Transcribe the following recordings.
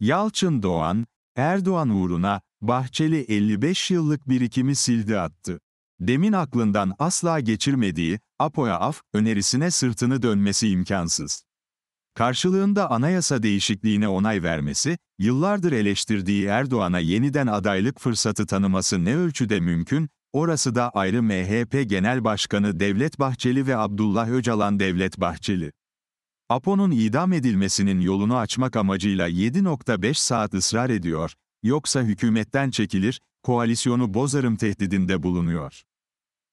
Yalçın Doğan, Erdoğan uğruna, Bahçeli 55 yıllık birikimi sildi attı. Demin aklından asla geçirmediği, APO'ya af önerisine sırtını dönmesi imkansız. Karşılığında anayasa değişikliğine onay vermesi, yıllardır eleştirdiği Erdoğan'a yeniden adaylık fırsatı tanıması ne ölçüde mümkün, orası da ayrı MHP Genel Başkanı Devlet Bahçeli ve Abdullah Öcalan Devlet Bahçeli. Apo'nun idam edilmesinin yolunu açmak amacıyla 7.5 saat ısrar ediyor, yoksa hükümetten çekilir, koalisyonu bozarım tehdidinde bulunuyor.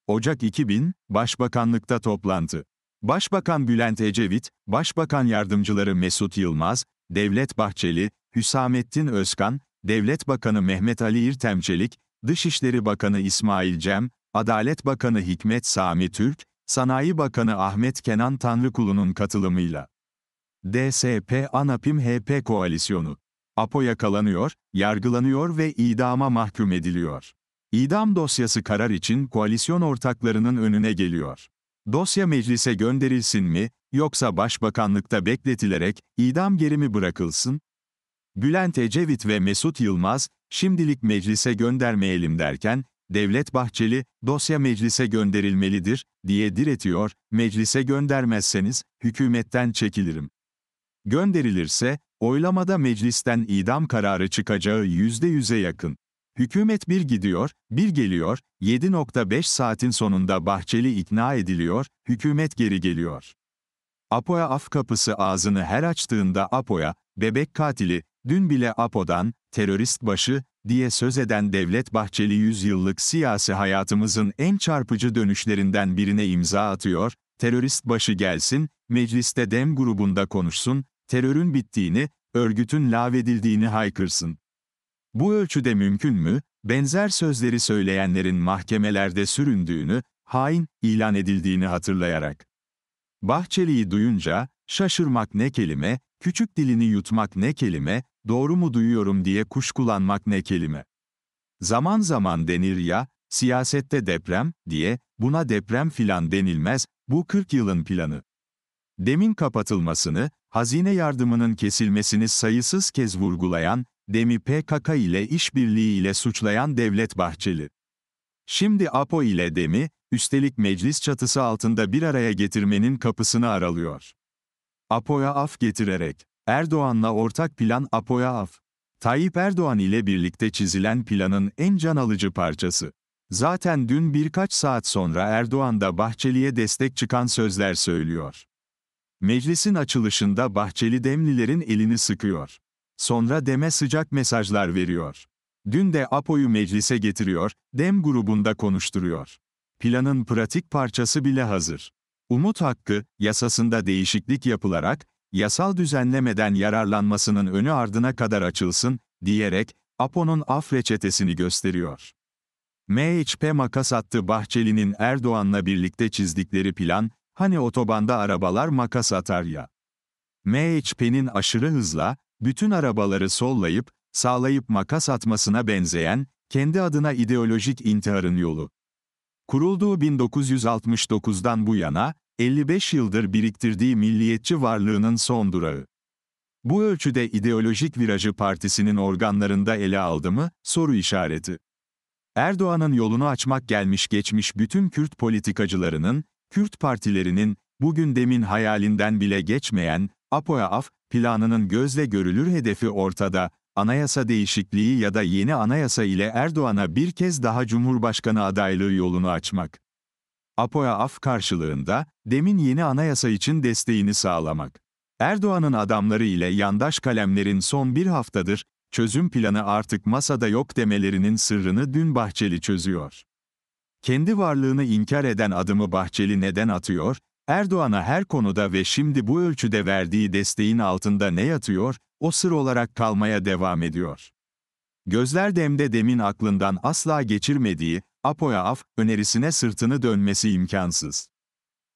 Ocak 2000, Başbakanlıkta toplantı. Başbakan Bülent Ecevit, Başbakan Yardımcıları Mesut Yılmaz, Devlet Bahçeli, Hüsamettin Özkan, Devlet Bakanı Mehmet Ali İrtemçelik, Dışişleri Bakanı İsmail Cem, Adalet Bakanı Hikmet Sami Türk, Sanayi Bakanı Ahmet Kenan Tanrıkulu'nun katılımıyla DSP Anapim HP koalisyonu Apo yakalanıyor, yargılanıyor ve idama mahkum ediliyor. İdam dosyası karar için koalisyon ortaklarının önüne geliyor. Dosya meclise gönderilsin mi, yoksa başbakanlıkta bekletilerek idam geri mi bırakılsın? Bülent Ecevit ve Mesut Yılmaz, şimdilik meclise göndermeyelim derken, Devlet Bahçeli, dosya meclise gönderilmelidir, diye diretiyor, meclise göndermezseniz, hükümetten çekilirim. Gönderilirse, oylamada meclisten idam kararı çıkacağı yüzde %100'e yakın. Hükümet bir gidiyor, bir geliyor, 7.5 saatin sonunda Bahçeli ikna ediliyor, hükümet geri geliyor. Apo'ya af kapısı ağzını her açtığında Apo'ya, bebek katili, dün bile Apo'dan, terörist başı, diye söz eden Devlet Bahçeli yıllık siyasi hayatımızın en çarpıcı dönüşlerinden birine imza atıyor, terörist başı gelsin, mecliste dem grubunda konuşsun, terörün bittiğini, örgütün lavedildiğini haykırsın. Bu ölçüde mümkün mü, benzer sözleri söyleyenlerin mahkemelerde süründüğünü, hain ilan edildiğini hatırlayarak. Bahçeli'yi duyunca, şaşırmak ne kelime, küçük dilini yutmak ne kelime, doğru mu duyuyorum diye kuş kullanmak ne kelime. Zaman zaman denir ya, siyasette deprem, diye, buna deprem filan denilmez, bu 40 yılın planı. Demin kapatılmasını, hazine yardımının kesilmesini sayısız kez vurgulayan, Demi PKK ile işbirliği ile suçlayan Devlet Bahçeli. Şimdi APO ile Demi, üstelik meclis çatısı altında bir araya getirmenin kapısını aralıyor. APO'ya af getirerek. Erdoğan'la ortak plan Apo'ya af. Tayyip Erdoğan ile birlikte çizilen planın en can alıcı parçası. Zaten dün birkaç saat sonra Erdoğan da Bahçeli'ye destek çıkan sözler söylüyor. Meclisin açılışında Bahçeli Demlilerin elini sıkıyor. Sonra Dem'e sıcak mesajlar veriyor. Dün de APO'yu meclise getiriyor, Dem grubunda konuşturuyor. Planın pratik parçası bile hazır. Umut Hakkı, yasasında değişiklik yapılarak, yasal düzenlemeden yararlanmasının önü ardına kadar açılsın, diyerek, Apo'nun af reçetesini gösteriyor. MHP makas attı Bahçeli'nin Erdoğan'la birlikte çizdikleri plan, hani otobanda arabalar makas atar ya. MHP'nin aşırı hızla, bütün arabaları sollayıp, sağlayıp makas atmasına benzeyen, kendi adına ideolojik intiharın yolu. Kurulduğu 1969'dan bu yana, 55 yıldır biriktirdiği milliyetçi varlığının son durağı. Bu ölçüde ideolojik virajı partisinin organlarında ele aldı mı, soru işareti. Erdoğan'ın yolunu açmak gelmiş geçmiş bütün Kürt politikacılarının, Kürt partilerinin, bugün demin hayalinden bile geçmeyen, af planının gözle görülür hedefi ortada, anayasa değişikliği ya da yeni anayasa ile Erdoğan'a bir kez daha Cumhurbaşkanı adaylığı yolunu açmak. APO'ya af karşılığında, demin yeni anayasa için desteğini sağlamak. Erdoğan'ın adamları ile yandaş kalemlerin son bir haftadır, çözüm planı artık masada yok demelerinin sırrını dün Bahçeli çözüyor. Kendi varlığını inkar eden adımı Bahçeli neden atıyor, Erdoğan'a her konuda ve şimdi bu ölçüde verdiği desteğin altında ne yatıyor, o sır olarak kalmaya devam ediyor. Gözler demde demin aklından asla geçirmediği, APO'ya af önerisine sırtını dönmesi imkansız.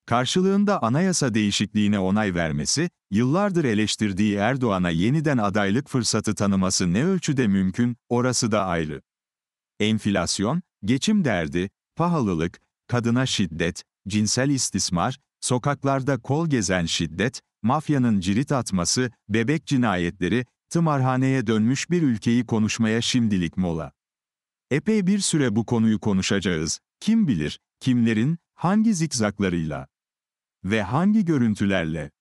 Karşılığında anayasa değişikliğine onay vermesi, yıllardır eleştirdiği Erdoğan'a yeniden adaylık fırsatı tanıması ne ölçüde mümkün, orası da ayrı. Enflasyon, geçim derdi, pahalılık, kadına şiddet, cinsel istismar, sokaklarda kol gezen şiddet, mafyanın cirit atması, bebek cinayetleri, tımarhaneye dönmüş bir ülkeyi konuşmaya şimdilik mola. Epey bir süre bu konuyu konuşacağız. Kim bilir, kimlerin, hangi zikzaklarıyla ve hangi görüntülerle.